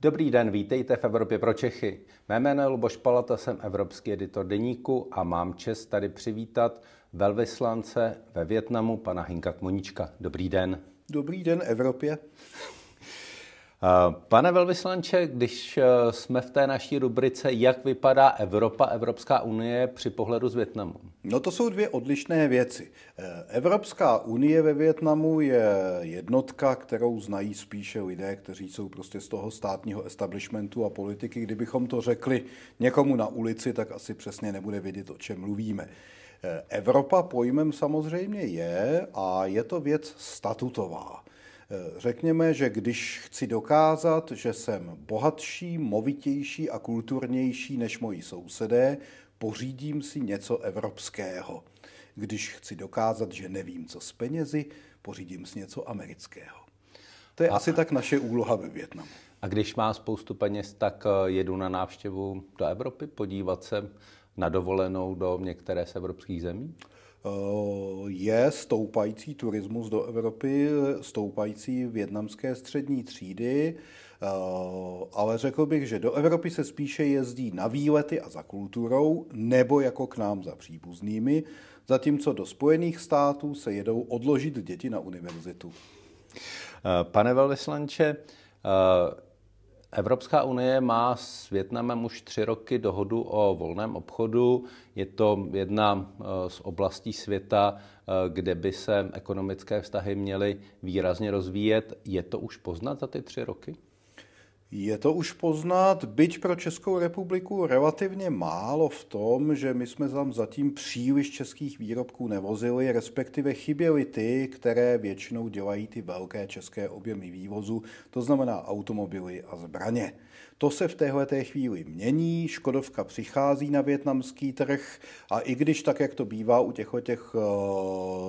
Dobrý den, vítejte v Evropě pro Čechy. Mé jméno je Luboš Palata, jsem evropský editor deníku a mám čest tady přivítat velvyslance ve Větnamu, pana Hinka Kmonička. Dobrý den. Dobrý den Evropě. Eh, pane velvyslanče, když eh, jsme v té naší rubrice, jak vypadá Evropa, Evropská unie při pohledu z Větnamu? No to jsou dvě odlišné věci. Eh, Evropská unie ve Větnamu je jednotka, kterou znají spíše lidé, kteří jsou prostě z toho státního establishmentu a politiky. Kdybychom to řekli někomu na ulici, tak asi přesně nebude vědět, o čem mluvíme. Evropa pojmem samozřejmě je a je to věc statutová. Řekněme, že když chci dokázat, že jsem bohatší, movitější a kulturnější než moji sousedé, pořídím si něco evropského. Když chci dokázat, že nevím, co s penězi, pořídím si něco amerického. To je a... asi tak naše úloha ve Větnamu. A když má spoustu peněz, tak eh, jedu na návštěvu do Evropy podívat se na dovolenou do některé z evropských zemí? Eh, je stoupající turismus do Evropy, stoupající větnamské střední třídy, eh, ale řekl bych, že do Evropy se spíše jezdí na výlety a za kulturou, nebo jako k nám za příbuznými, zatímco do Spojených států se jedou odložit děti na univerzitu. Eh, pane velvyslanče, Evropská unie má s Větnamem už tři roky dohodu o volném obchodu. Je to jedna eh, z oblastí světa, eh, kde by se ekonomické vztahy měly výrazně rozvíjet. Je to už poznat za ty tři roky? Je to už poznat, byť pro Českou republiku relativně málo v tom, že my jsme tam zatím příliš českých výrobků nevozili, respektive chyběly ty, které většinou dělají ty velké české objemy vývozu, to znamená automobily a zbraně. To se v téhle té chvíli mění, Škodovka přichází na větnamský trh a i když tak, jak to bývá u těch, těch eh,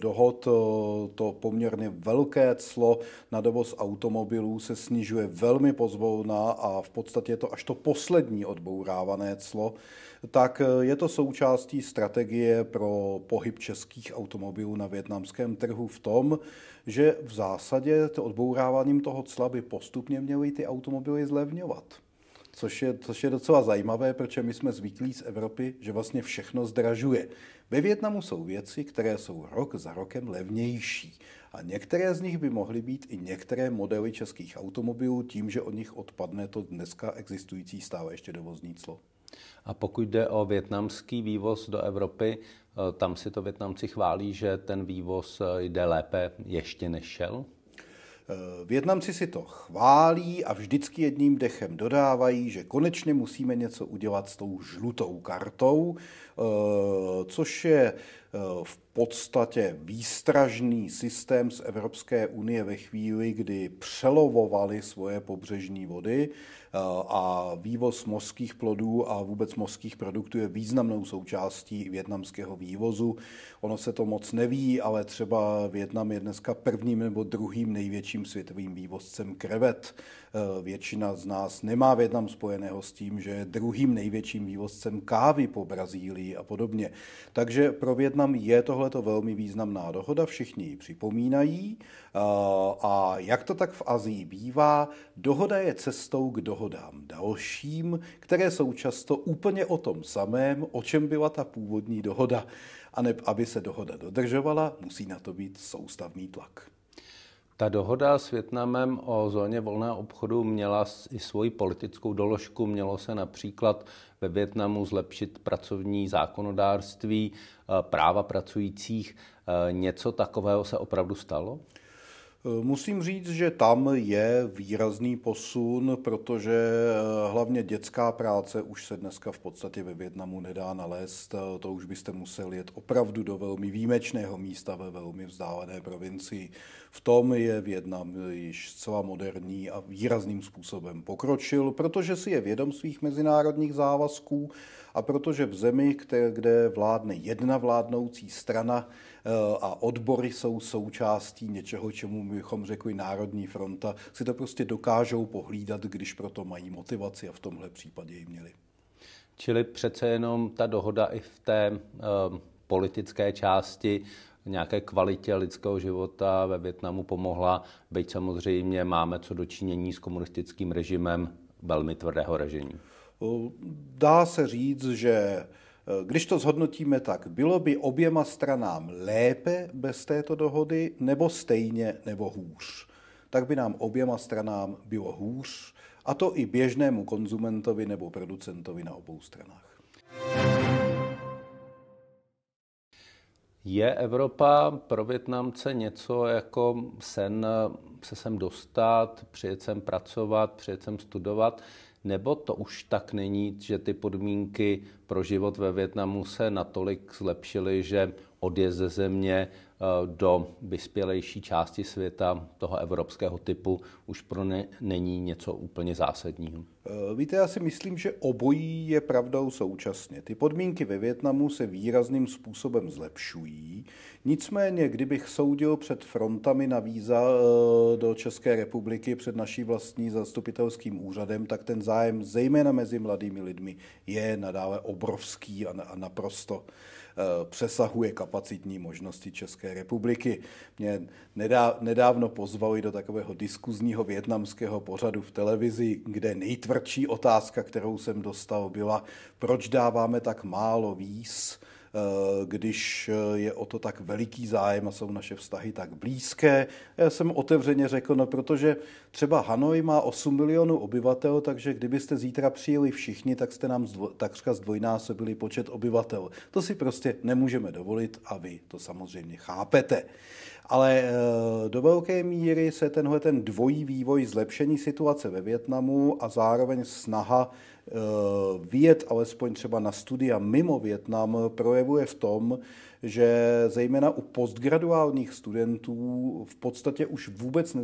dohod, eh, to poměrně velké clo na dovoz automobilů se snižuje velmi pozvolně, silná a v podstatě je to až to poslední odbourávané clo, tak eh, je to součástí strategie pro pohyb českých automobilů na větnamském trhu v tom, že v zásadě to odbouráváním toho cla by postupně měly ty automobily zlevňovat což je, což je docela zajímavé, protože my jsme zvyklí z Evropy, že vlastně všechno zdražuje. Ve Větnamu jsou věci, které jsou rok za rokem levnější. A některé z nich by mohly být i některé modely českých automobilů tím, že od nich odpadne to dneska existující stále ještě dovozní clo. A pokud jde o větnamský vývoz do Evropy, eh, tam si to Větnamci chválí, že ten vývoz eh, jde lépe ještě než šel? Eh, Větnamci si to chválí a vždycky jedním dechem dodávají, že konečně musíme něco udělat s tou žlutou kartou, eh, což je Eh, v podstatě výstražný systém z Evropské unie ve chvíli, kdy přelovovali svoje pobřežní vody eh, a vývoz mořských plodů a vůbec mořských produktů je významnou součástí větnamského vývozu. Ono se to moc neví, ale třeba Větnam je dneska prvním nebo druhým největším světovým vývozcem krevet. Eh, většina z nás nemá Větnam spojeného s tím, že je druhým největším vývozcem kávy po Brazílii a podobně. Takže pro Větnam význam je tohleto velmi významná dohoda, všichni ji připomínají eh, a jak to tak v Azii bývá, dohoda je cestou k dohodám dalším, které jsou často úplně o tom samém, o čem byla ta původní dohoda. A ne, aby se dohoda dodržovala, musí na to být soustavný tlak. Ta dohoda s Větnamem o zóně volného obchodu měla i svoji politickou doložku. Mělo se například ve Větnamu zlepšit pracovní zákonodárství, eh, práva pracujících. Eh, něco takového se opravdu stalo? Musím říct, že tam je výrazný posun, protože eh, hlavně dětská práce už se dneska v podstatě ve Větnamu nedá nalézt. Eh, to už byste museli jet opravdu do velmi výjimečného místa ve velmi vzdálené provincii. V tom je Větnam již zcela moderní a výrazným způsobem pokročil, protože si je vědom svých mezinárodních závazků a protože v zemi, kde vládne jedna vládnoucí strana, Eh, a odbory jsou součástí něčeho, čemu bychom řekli Národní fronta, si to prostě dokážou pohlídat, když proto mají motivaci a v tomhle případě ji měli. Čili přece jenom ta dohoda i v té um, politické části nějaké kvalitě lidského života ve Větnamu pomohla, byť samozřejmě máme co dočinění s komunistickým režimem velmi tvrdého režimu. Eh, dá se říct, že když to zhodnotíme tak, bylo by oběma stranám lépe bez této dohody, nebo stejně, nebo hůř? Tak by nám oběma stranám bylo hůř, a to i běžnému konzumentovi nebo producentovi na obou stranách. Je Evropa pro Větnamce něco jako sen se sem dostat, přijet sem pracovat, přijet sem studovat? nebo to už tak není, že ty podmínky pro život ve Větnamu se natolik zlepšily, že odjezd ze země Eh, do vyspělejší části světa toho evropského typu už pro ne není něco úplně zásadního? Eh, víte, já si myslím, že obojí je pravdou současně. Ty podmínky ve Větnamu se výrazným způsobem zlepšují. Nicméně, kdybych soudil před frontami na víza eh, do České republiky před naší vlastní zastupitelským úřadem, tak ten zájem zejména mezi mladými lidmi je nadále obrovský a naprosto přesahuje kapacitní možnosti České České republiky. Mě nedávno pozvali do takového diskuzního větnamského pořadu v televizi, kde nejtvrdší otázka, kterou jsem dostal, byla, proč dáváme tak málo víz eh, když eh, je o to tak veliký zájem a jsou naše vztahy tak blízké. Já jsem otevřeně řekl, no protože Třeba Hanoj má 8 milionů obyvatel, takže kdybyste zítra přijeli všichni, tak jste nám zdvo, takřka zdvojnásobili počet obyvatel. To si prostě nemůžeme dovolit a vy to samozřejmě chápete. Ale eh, do velké míry se tenhle ten dvojí vývoj zlepšení situace ve Větnamu a zároveň snaha eh, vyjet alespoň třeba na studia mimo Větnam projevuje v tom, že zejména u postgraduálních studentů v podstatě už vůbec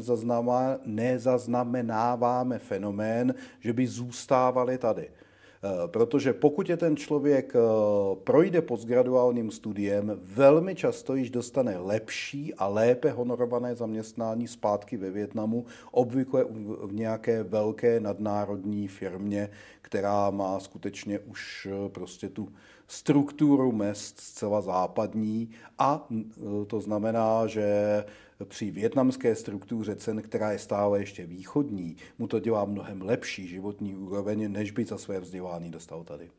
nezaznamenáváme fenomén, že by zůstávali tady. Eh, protože pokud je ten člověk eh, projde postgraduálním studiem, velmi často již dostane lepší a lépe honorované zaměstnání zpátky ve Větnamu, obvykle v nějaké velké nadnárodní firmě, která má skutečně už eh, prostě tu strukturu mest zcela západní a mm, to znamená, že při větnamské struktuře cen, která je stále ještě východní, mu to dělá mnohem lepší životní úroveň, než by za své vzdělání dostal tady.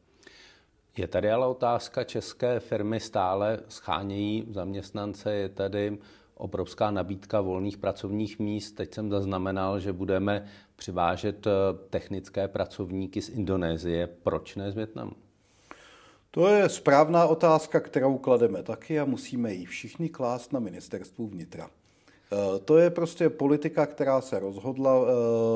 Je tady ale otázka, české firmy stále schánějí zaměstnance, je tady obrovská nabídka volných pracovních míst. Teď jsem zaznamenal, že budeme přivážet eh, technické pracovníky z Indonésie. Proč ne z Větnamu? To je správná otázka, kterou klademe taky a musíme ji všichni klást na ministerstvu vnitra. Eh, to je prostě politika, která se rozhodla eh,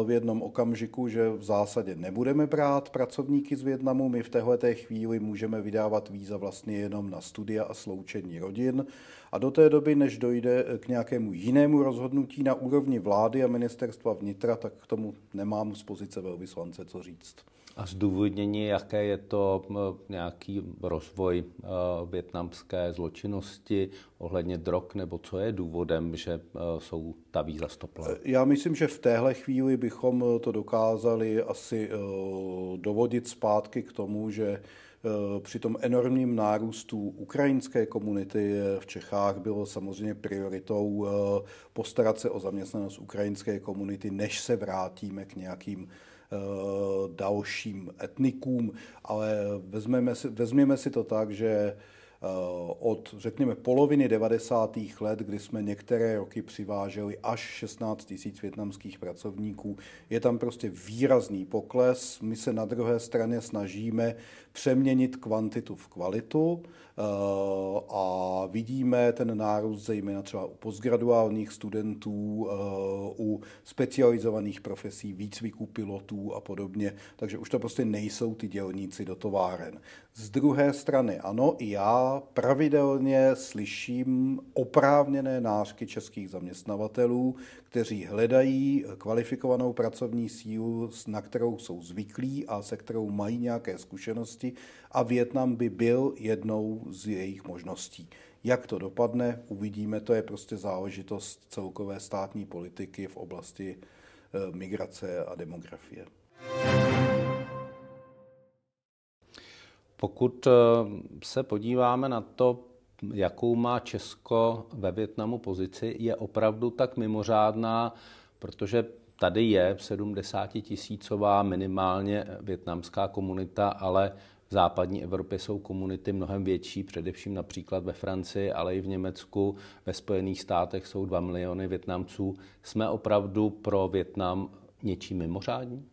v jednom okamžiku, že v zásadě nebudeme brát pracovníky z Větnamu. My v téhle té chvíli můžeme vydávat víza vlastně jenom na studia a sloučení rodin. A do té doby, než dojde eh, k nějakému jinému rozhodnutí na úrovni vlády a ministerstva vnitra, tak k tomu nemám z pozice velvyslance co říct a zdůvodnění, jaké je to nějaký rozvoj e, větnamské zločinnosti ohledně drog, nebo co je důvodem, že e, jsou ta víza stopla? Já myslím, že v téhle chvíli bychom e, to dokázali asi dovodit zpátky k tomu, že při tom enormním nárůstu ukrajinské komunity v Čechách bylo samozřejmě prioritou postarat se o zaměstnanost ukrajinské komunity, než se vrátíme k nějakým Eh, dalším etnikům, ale vezmeme si, vezměme si to tak, že eh, od, řekněme, poloviny 90. let, kdy jsme některé roky přiváželi až 16 tisíc větnamských pracovníků. Je tam prostě výrazný pokles. My se na druhé straně snažíme přeměnit kvantitu v kvalitu Eh, a vidíme ten nárůst zejména třeba u postgraduálních studentů, eh, u specializovaných profesí, výcviku pilotů a podobně, takže už to prostě nejsou ty dělníci do továren. Z druhé strany, ano, i já pravidelně slyším oprávněné nářky českých zaměstnavatelů, kteří hledají kvalifikovanou pracovní sílu, na kterou jsou zvyklí a se kterou mají nějaké zkušenosti a Větnam by byl jednou z jejich možností. Jak to dopadne, uvidíme, to je prostě záležitost celkové státní politiky v oblasti eh, migrace a demografie. Pokud eh, se podíváme na to, jakou má Česko ve Větnamu pozici, je opravdu tak mimořádná, protože tady je 70 tisícová minimálně větnamská komunita, ale v západní Evropě jsou komunity mnohem větší, především například ve Francii, ale i v Německu, ve Spojených státech jsou 2 miliony Větnamců. Jsme opravdu pro Větnam něčí mimořádní?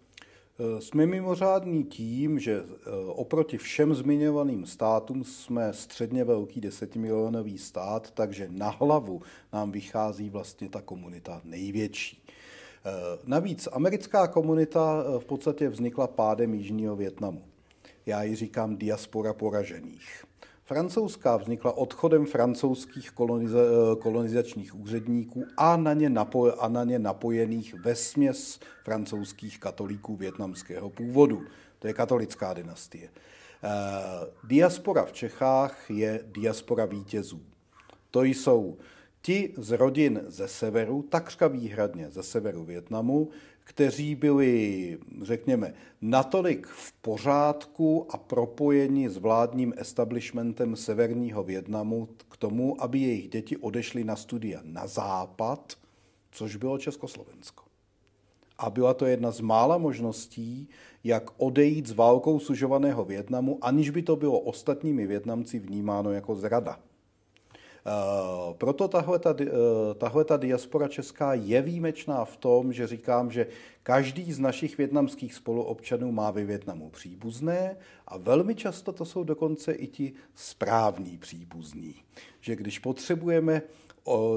Eh, jsme mimořádní tím, že eh, oproti všem zmiňovaným státům jsme středně velký desetimilionový stát, takže na hlavu nám vychází vlastně ta komunita největší. Eh, navíc americká komunita v podstatě vznikla pádem Jižního Větnamu. Já ji říkám diaspora poražených. Francouzská vznikla odchodem francouzských koloniza- eh, kolonizačních úředníků a na, ně napo- a na ně napojených vesměs francouzských katolíků větnamského původu. To je katolická dynastie. E, diaspora v Čechách je diaspora vítězů. To jsou ti z rodin ze severu, takřka výhradně ze severu Větnamu, kteří byli, řekněme, natolik v pořádku a propojeni s vládním establishmentem severního Větnamu k tomu, aby jejich děti odešly na studia na západ, což bylo Československo. A byla to jedna z mála možností, jak odejít z válkou sužovaného Větnamu, aniž by to bylo ostatními Větnamci vnímáno jako zrada. Eh, proto tahle ta, eh, tahle ta diaspora česká je výjimečná v tom, že říkám, že každý z našich větnamských spoluobčanů má ve Větnamu příbuzné a velmi často to jsou dokonce i ti správní příbuzní. Že když potřebujeme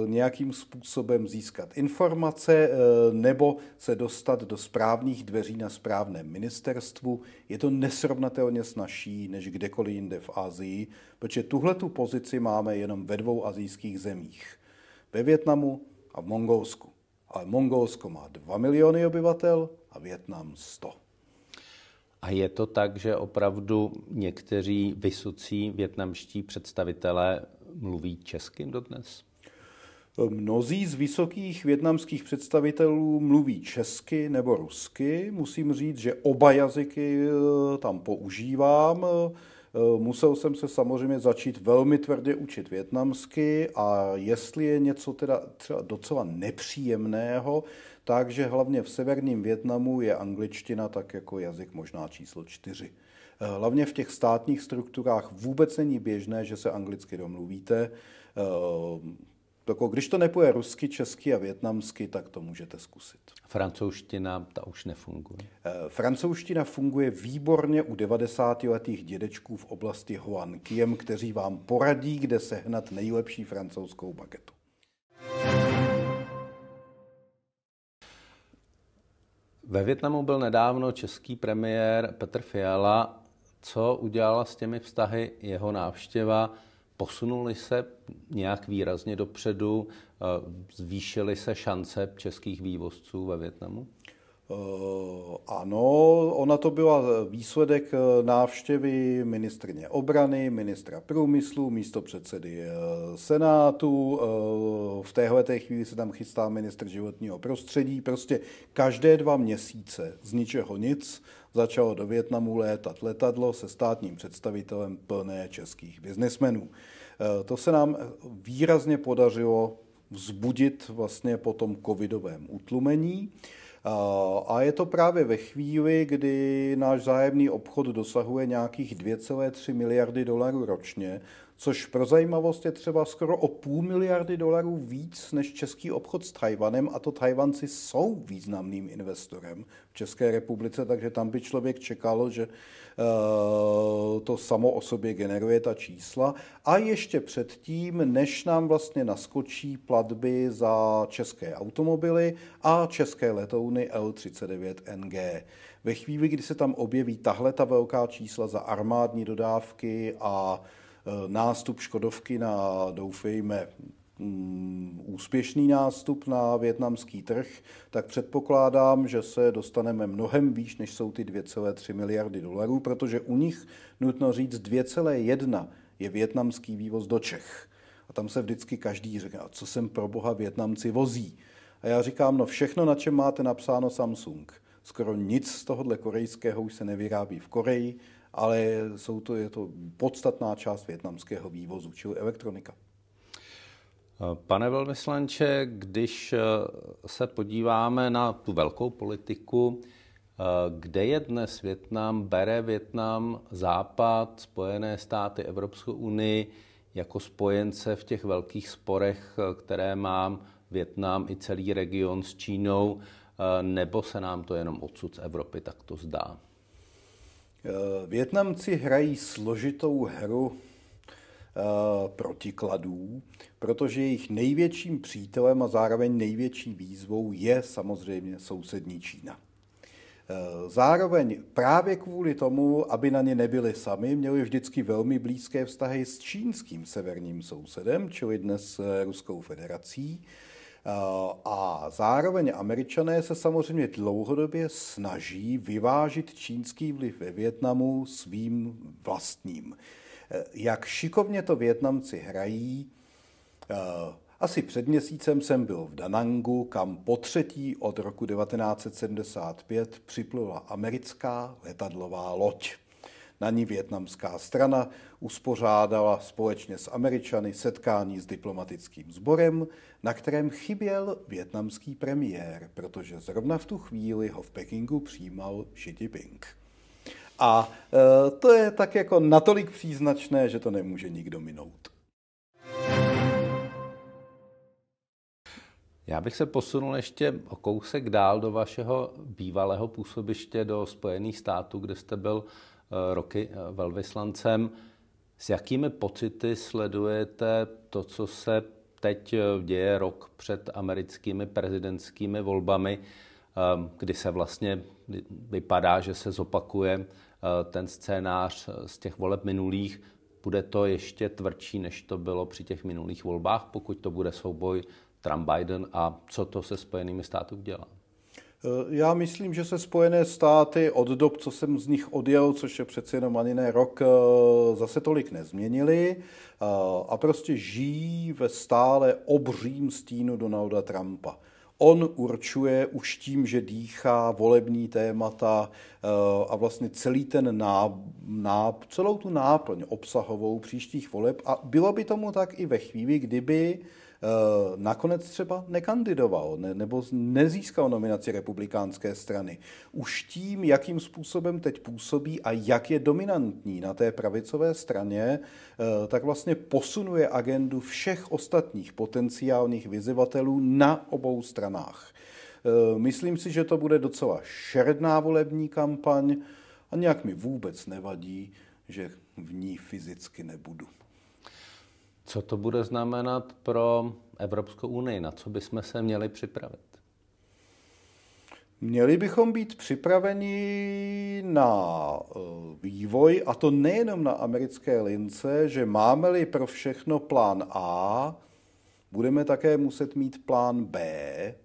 nějakým způsobem získat informace eh, nebo se dostat do správných dveří na správném ministerstvu. Je to nesrovnatelně snažší než kdekoliv jinde v Asii, protože tuhle tu pozici máme jenom ve dvou azijských zemích. Ve Větnamu a v Mongolsku. Ale Mongolsko má 2 miliony obyvatel a Větnam 100. A je to tak, že opravdu někteří vysocí větnamští představitelé mluví česky dodnes? Mnozí z vysokých větnamských představitelů mluví česky nebo rusky. Musím říct, že oba jazyky eh, tam používám. Eh, musel jsem se samozřejmě začít velmi tvrdě učit větnamsky a jestli je něco teda třeba docela nepříjemného, takže hlavně v severním Větnamu je angličtina tak jako jazyk možná číslo čtyři. Eh, hlavně v těch státních strukturách vůbec není běžné, že se anglicky domluvíte Doko, jako když to nepoje rusky, česky a větnamsky, tak to můžete zkusit. Francouzština, ta už nefunguje. Eh, francouzština funguje výborně u 90-letých dědečků v oblasti Hoan Kiem, kteří vám poradí, kde sehnat nejlepší francouzskou bagetu. Ve Větnamu byl nedávno český premiér Petr Fiala. Co udělala s těmi vztahy jeho návštěva? Posunuli se nějak výrazně dopředu, eh, zvýšily se šance českých vývozců ve Větnamu? Eh, ano, ona to byla výsledek eh, návštěvy ministrně obrany, ministra průmyslu, místo předsedy Senátu. V téhle té chvíli se tam chystá ministr životního prostředí. Prostě každé dva měsíce z ničeho nic začalo do Větnamu létat letadlo se státním představitelem plné českých biznismenů. Eh, to se nám výrazně podařilo vzbudit vlastně po tom covidovém utlumení. Eh, a je to právě ve chvíli, kdy náš zájemný obchod dosahuje nějakých 2,3 miliardy dolarů ročně, což pro zajímavost je třeba skoro o půl miliardy dolarů víc než český obchod s Tajvanem a to Tajvanci jsou významným investorem České republice, takže tam by člověk čekal, že eh, to samo o sobě generuje ta čísla. A ještě předtím, než nám vlastně naskočí platby za české automobily a české letouny L-39NG. Ve chvíli, kdy se tam objeví tahle ta velká čísla za armádní dodávky a eh, nástup Škodovky na, doufejme, Mm, úspěšný nástup na větnamský trh, tak předpokládám, že se dostaneme mnohem výš, než jsou ty 2,3 miliardy dolarů, protože u nich, nutno říct, 2,1 je větnamský vývoz do Čech. A tam se vždycky každý říká, co sem pro boha Větnamci vozí. A já říkám, no všechno, na čem máte napsáno Samsung. Skoro nic z tohohle korejského už se nevyrábí v Koreji, ale jsou to, je to podstatná část větnamského vývozu, čili elektronika. Pane velvyslanče, když eh, se podíváme na tu velkou politiku, eh, kde je dnes Větnam? Bere Větnam Západ, Spojené státy, Evropskou unii jako spojence v těch velkých sporech, eh, které mám Větnam i celý region s Čínou, nebo se nám to jenom odsud z Evropy takto zdá? Větnamci hrají složitou hru Eh, protikladů, protože jejich největším přítelem a zároveň největší výzvou je samozřejmě sousední Čína. Eh, zároveň právě kvůli tomu, aby na ně nebyli sami, měli vždycky velmi blízké vztahy s čínským severním sousedem, čili dnes eh, Ruskou federací. A zároveň američané se samozřejmě dlouhodobě snaží vyvážit čínský vliv ve Větnamu svým vlastním. Eh, jak šikovně to Větnamci hrají. Eh, asi před měsícem jsem byl v Danangu, kam po třetí od roku 1975 připlula americká letadlová loď. Na ní větnamská strana uspořádala společně s Američany setkání s diplomatickým sborem, na kterém chyběl větnamský premiér, protože zrovna v tu chvíli ho v Pekingu přijímal Xi Jinping. A e, to je tak jako natolik příznačné, že to nemůže nikdo minout. Já bych se posunul ještě o kousek dál do vašeho bývalého působiště do Spojených států, kde jste byl e, roky e, velvyslancem. S jakými pocity sledujete to, co se teď děje rok před americkými prezidentskými volbami, kdy se vlastně vypadá, že se zopakuje Eh, ten scénář eh, z těch voleb minulých, bude to ještě tvrdší, než to bylo při těch minulých volbách, pokud to bude souboj Trump-Biden a co to se Spojenými státy udělá? Eh, já myslím, že se Spojené státy od dob, co jsem z nich odjel, což je přeci jenom ani ne rok, zase tolik nezměnili a prostě žijí ve stále obřím stínu Donalda Trumpa. On určuje už tím, že dýchá volební témata eh, a vlastně celý ten ná, ná, celou tu náplň obsahovou příštích voleb. A bylo by tomu tak i ve chvíli, kdyby Eh, nakonec třeba nekandidoval ne, nebo nezískal nominaci republikánské strany. Už tím, jakým způsobem teď působí a jak je dominantní na té pravicové straně, eh, tak vlastně posunuje agendu všech ostatních potenciálních vyzivatelů na obou stranách. Eh, myslím si, že to bude docela šerdná volební kampaň a nějak mi vůbec nevadí, že v ní fyzicky nebudu. Co to bude znamenat pro Evropskou unii? Na co bychom se měli připravit? Měli bychom být připraveni na eh, vývoj, a to nejenom na americké lince, že máme-li pro všechno plán A, budeme také muset mít plán B.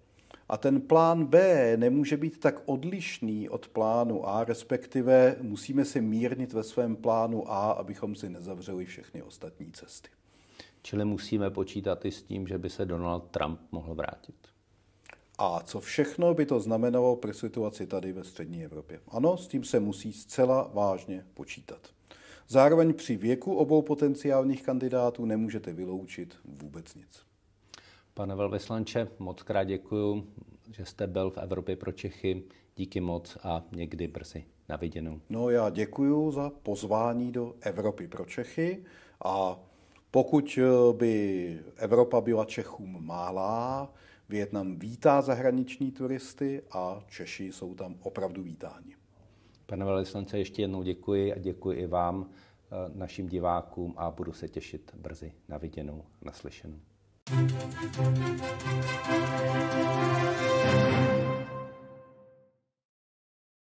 A ten plán B nemůže být tak odlišný od plánu A, respektive musíme se mírnit ve svém plánu A, abychom si nezavřeli všechny ostatní cesty. Čili musíme počítat i s tím, že by se Donald Trump mohl vrátit. A co všechno by to znamenalo pro situaci tady ve střední Evropě? Ano, s tím se musí zcela vážně počítat. Zároveň při věku obou potenciálních kandidátů nemůžete vyloučit vůbec nic. Pane velvyslanče, moc krát děkuji, že jste byl v Evropě pro Čechy. Díky moc a někdy brzy na viděnou. No já děkuji za pozvání do Evropy pro Čechy a pokud eh, by Evropa byla Čechům malá, Větnam vítá zahraniční turisty a Češi jsou tam opravdu vítáni. Pane velvyslance, ještě jednou děkuji a děkuji i vám, eh, našim divákům a budu se těšit brzy na viděnou, naslyšenou.